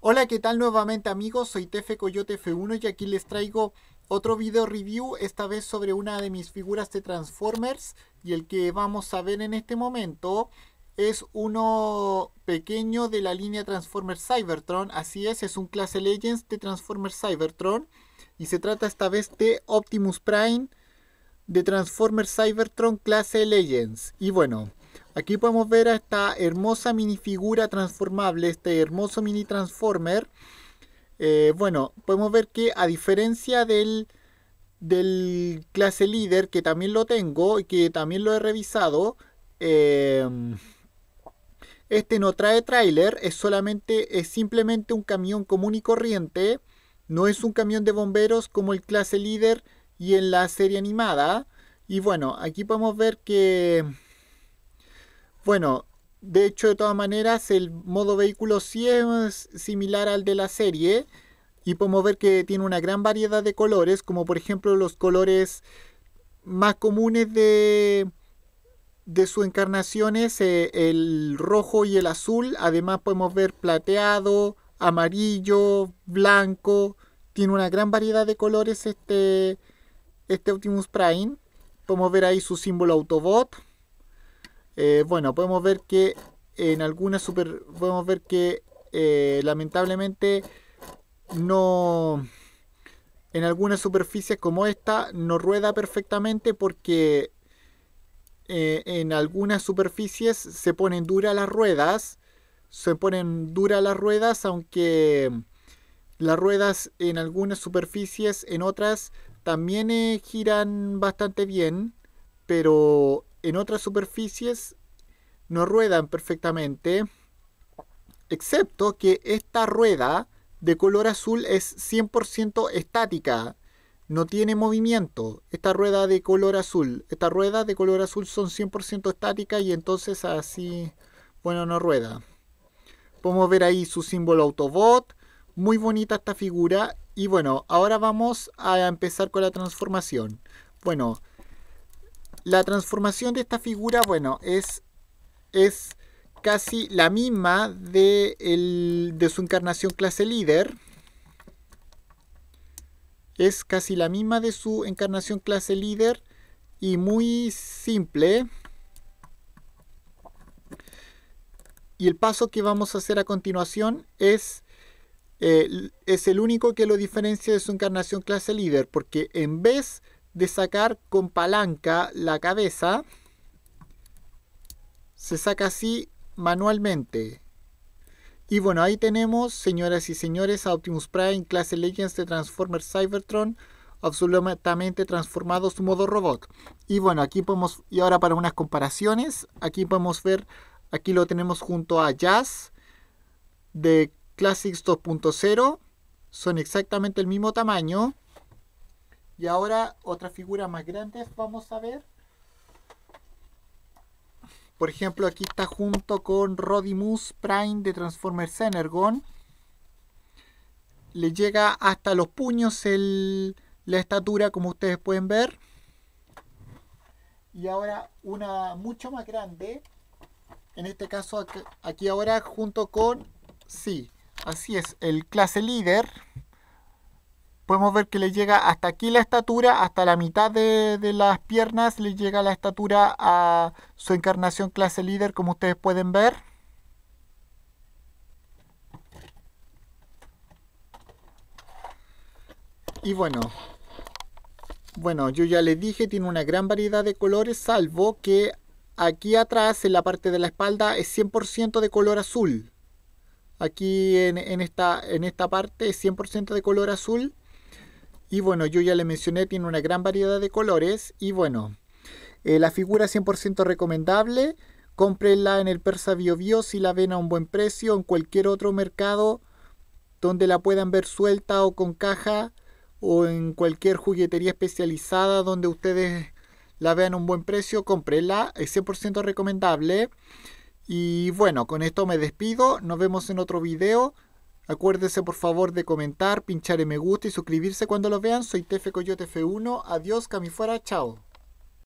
Hola, ¿qué tal nuevamente amigos? Soy Tefe Coyote F1 y aquí les traigo otro video review, esta vez sobre una de mis figuras de Transformers y el que vamos a ver en este momento es uno pequeño de la línea Transformers Cybertron, así es, es un clase Legends de Transformers Cybertron y se trata esta vez de Optimus Prime de Transformers Cybertron clase Legends y bueno... Aquí podemos ver a esta hermosa minifigura transformable, este hermoso mini transformer. Eh, bueno, podemos ver que a diferencia del, del clase líder, que también lo tengo y que también lo he revisado, em, este no trae tráiler, es solamente, es simplemente un camión común y corriente. No es un camión de bomberos como el clase líder y en la serie animada. Y bueno, aquí podemos ver que bueno, de hecho, de todas maneras, el modo vehículo sí es similar al de la serie. Y podemos ver que tiene una gran variedad de colores, como por ejemplo los colores más comunes de, de su encarnación es eh, el rojo y el azul. Además podemos ver plateado, amarillo, blanco. Tiene una gran variedad de colores este, este Optimus Prime. Podemos ver ahí su símbolo Autobot. Eh, bueno, podemos ver que en algunas super. Podemos ver que eh, lamentablemente no. En algunas superficies como esta no rueda perfectamente porque eh, en algunas superficies se ponen duras las ruedas. Se ponen duras las ruedas, aunque las ruedas en algunas superficies, en otras también giran bastante bien, pero en otras superficies no ruedan perfectamente, excepto que esta rueda de color azul es 100% estática, no tiene movimiento. Esta rueda de color azul, esta rueda de color azul son 100% estática y entonces así, bueno, no rueda. Podemos ver ahí su símbolo Autobot, muy bonita esta figura y bueno, ahora vamos a empezar con la transformación. Bueno, la transformación de esta figura, bueno, es, es casi la misma de, su encarnación clase líder. Es casi la misma de su encarnación clase líder y muy simple. Y el paso que vamos a hacer a continuación es, eh, es el único que lo diferencia de su encarnación clase líder, porque en vez de sacar con palanca la cabeza, se saca así manualmente. Y bueno, ahí tenemos, señoras y señores, a Optimus Prime clase Legends de Transformers Cybertron absolutamente transformado su modo robot. Y bueno, aquí podemos, y ahora para unas comparaciones, aquí podemos ver, aquí lo tenemos junto a Jazz de Classics 2.0, son exactamente el mismo tamaño, y ahora otra figura más grande, vamos a ver. Por ejemplo, aquí está junto con Rodimus Prime de Transformers Energon. Le llega hasta los puños el, la estatura, como ustedes pueden ver. Y ahora una mucho más grande. En este caso, aquí ahora junto con... Sí, así es, el clase líder podemos ver que le llega hasta aquí la estatura, hasta la mitad de, las piernas le llega la estatura a su encarnación clase líder, como ustedes pueden ver. Y bueno, bueno, yo ya les dije, tiene una gran variedad de colores, salvo que aquí atrás, en la parte de la espalda, es 100% de color azul. Aquí en, esta, en esta parte es 100% de color azul y bueno, yo ya le mencioné, tiene una gran variedad de colores. Y bueno, eh, la figura 100% recomendable. Cómprenla en el Persa BioBio si la ven a un buen precio, en cualquier otro mercado donde la puedan ver suelta o con caja o en cualquier juguetería especializada donde ustedes la vean a un buen precio, cómprenla, es 100% recomendable. Y bueno, con esto me despido, nos vemos en otro video. Acuérdese por favor de comentar, pinchar en me gusta y suscribirse cuando lo vean. Soy Tefe Coyote F1. Adiós, camifuera, chao.